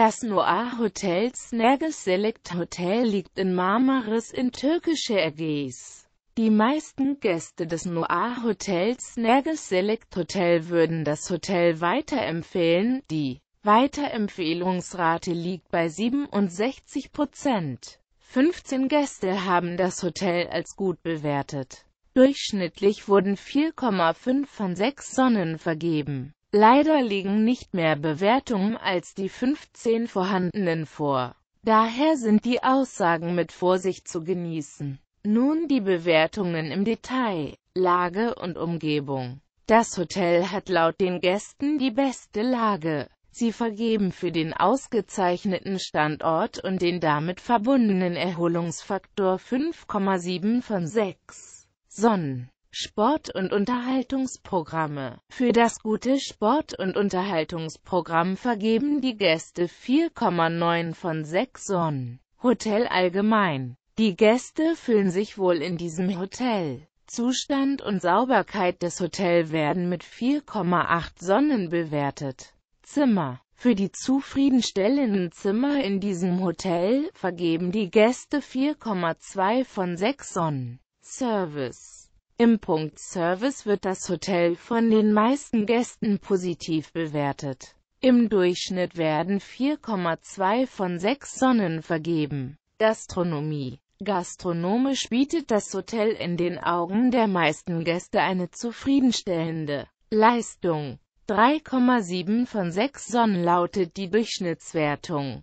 Das Noah Hotel Snagger Select Hotel liegt in Marmaris in türkische Ägäis. Die meisten Gäste des Noah Hotels Snagger Select Hotel würden das Hotel weiterempfehlen, die Weiterempfehlungsrate liegt bei 67 Prozent. 15 Gäste haben das Hotel als gut bewertet. Durchschnittlich wurden 4,5 von 6 Sonnen vergeben. Leider liegen nicht mehr Bewertungen als die 15 vorhandenen vor. Daher sind die Aussagen mit Vorsicht zu genießen. Nun die Bewertungen im Detail, Lage und Umgebung. Das Hotel hat laut den Gästen die beste Lage. Sie vergeben für den ausgezeichneten Standort und den damit verbundenen Erholungsfaktor 5,7 von 6 Sonnen. Sport- und Unterhaltungsprogramme. Für das gute Sport- und Unterhaltungsprogramm vergeben die Gäste 4,9 von 6 Sonnen. Hotel allgemein. Die Gäste fühlen sich wohl in diesem Hotel. Zustand und Sauberkeit des Hotels werden mit 4,8 Sonnen bewertet. Zimmer. Für die zufriedenstellenden Zimmer in diesem Hotel vergeben die Gäste 4,2 von 6 Sonnen. Service im Punkt Service wird das Hotel von den meisten Gästen positiv bewertet. Im Durchschnitt werden 4,2 von 6 Sonnen vergeben. Gastronomie Gastronomisch bietet das Hotel in den Augen der meisten Gäste eine zufriedenstellende Leistung. 3,7 von 6 Sonnen lautet die Durchschnittswertung.